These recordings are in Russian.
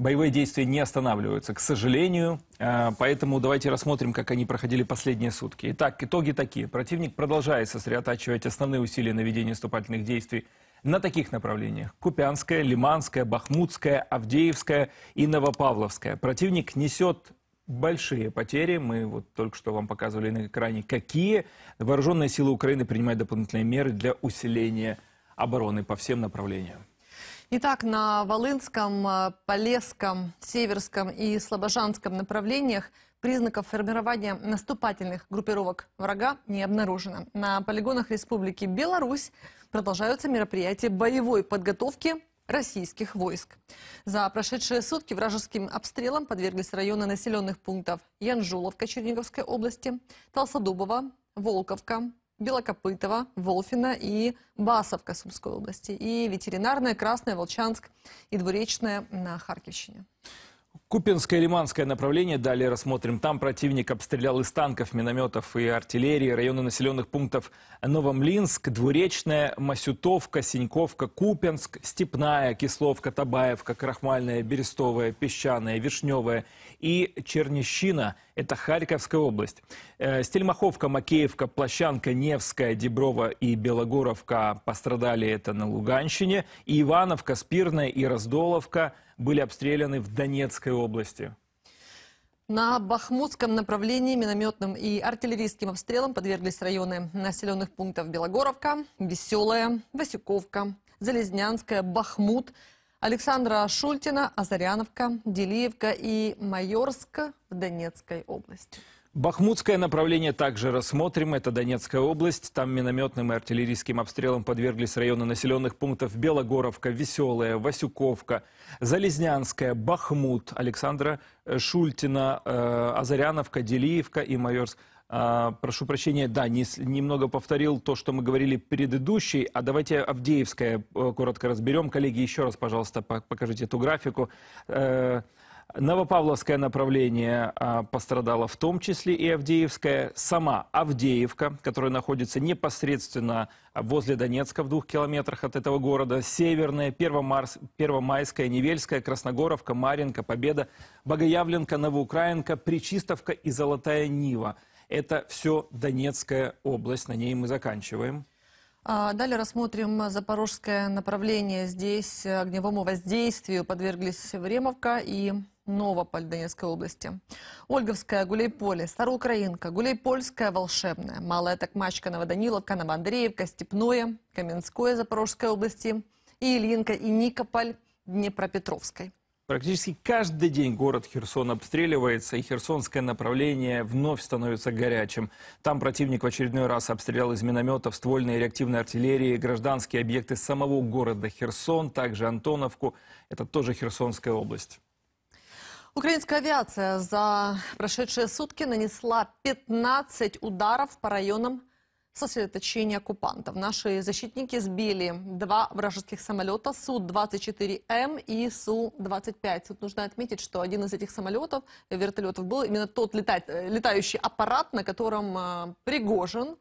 Боевые действия не останавливаются, к сожалению. Э, поэтому давайте рассмотрим, как они проходили последние сутки. Итак, итоги такие. Противник продолжает сосредотачивать основные усилия на ведении наступательных действий на таких направлениях. Купянская, Лиманская, Бахмутская, Авдеевская и Новопавловская. Противник несет большие потери. Мы вот только что вам показывали на экране, какие. Вооруженные силы Украины принимают дополнительные меры для усиления обороны по всем направлениям. Итак, на Волынском, э, Полесском, Северском и Слобожанском направлениях признаков формирования наступательных группировок врага не обнаружено. На полигонах Республики Беларусь продолжаются мероприятия боевой подготовки российских войск. За прошедшие сутки вражеским обстрелам подверглись районы населенных пунктов Янжуловка Черниговской области, Толсодубова, Волковка, Белокопытово, Волфина и Басовка Сумской области, и ветеринарная Красная, Волчанск и Двуречная на Харьковщине. Купинское и Лиманское направление далее рассмотрим. Там противник обстрелял из танков, минометов и артиллерии районы населенных пунктов Новомлинск, Двуречная, Масютовка, Синьковка, Купинск, Степная, Кисловка, Табаевка, Крахмальная, Берестовая, Песчаная, Вишневая и Чернищина. Это Харьковская область. Э, Стельмаховка, Макеевка, Площанка, Невская, Деброва и Белогоровка пострадали это на Луганщине. И Ивановка, Спирная и Раздоловка – были обстреляны в Донецкой области. На Бахмутском направлении минометным и артиллерийским обстрелом подверглись районы населенных пунктов Белогоровка, Веселая, Васюковка, Залезнянская, Бахмут, Александра Шультина, Азаряновка, Делиевка и Майорск в Донецкой области. Бахмутское направление также рассмотрим. Это Донецкая область. Там минометным и артиллерийским обстрелом подверглись районы населенных пунктов Белогоровка, Веселая, Васюковка, Залезнянская, Бахмут, Александра э, Шультина, э, Азаряновка, Делиевка и Майорск. А, прошу прощения, да, не, немного повторил то, что мы говорили предыдущий, а давайте Авдеевское э, коротко разберем. Коллеги, еще раз, пожалуйста, покажите эту графику. Новопавловское направление а, пострадало в том числе и Авдеевское. Сама Авдеевка, которая находится непосредственно возле Донецка в двух километрах от этого города, Северная, Первомарс, Первомайская, Невельская, Красногоровка, Маринка, Победа, Богоявленка, Новоукраинка, Причистовка и Золотая Нива. Это все Донецкая область, на ней мы заканчиваем. А, далее рассмотрим запорожское направление. Здесь огневому воздействию подверглись Времовка и Новополь Донецкой области. Ольговская, Гулейполе, Староукраинка, Гулейпольская, Волшебная, Малая Токмачка, Новоданиловка, Новоандреевка, Степное, Каменское Запорожской области, и Ильинка, и Никополь Днепропетровской. Практически каждый день город Херсон обстреливается, и херсонское направление вновь становится горячим. Там противник в очередной раз обстрелял из минометов, ствольной и реактивной артиллерии, гражданские объекты самого города Херсон, также Антоновку. Это тоже Херсонская область. Украинская авиация за прошедшие сутки нанесла 15 ударов по районам сосредоточения оккупантов. Наши защитники сбили два вражеских самолета Су-24М и Су-25. Тут нужно отметить, что один из этих самолетов, вертолетов, был именно тот летать, летающий аппарат, на котором э, Пригожин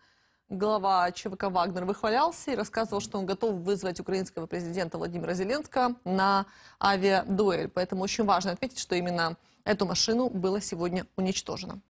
глава ЧВК Вагнер выхвалялся и рассказывал, что он готов вызвать украинского президента Владимира Зеленского на авиадуэль. Поэтому очень важно отметить, что именно эту машину было сегодня уничтожено.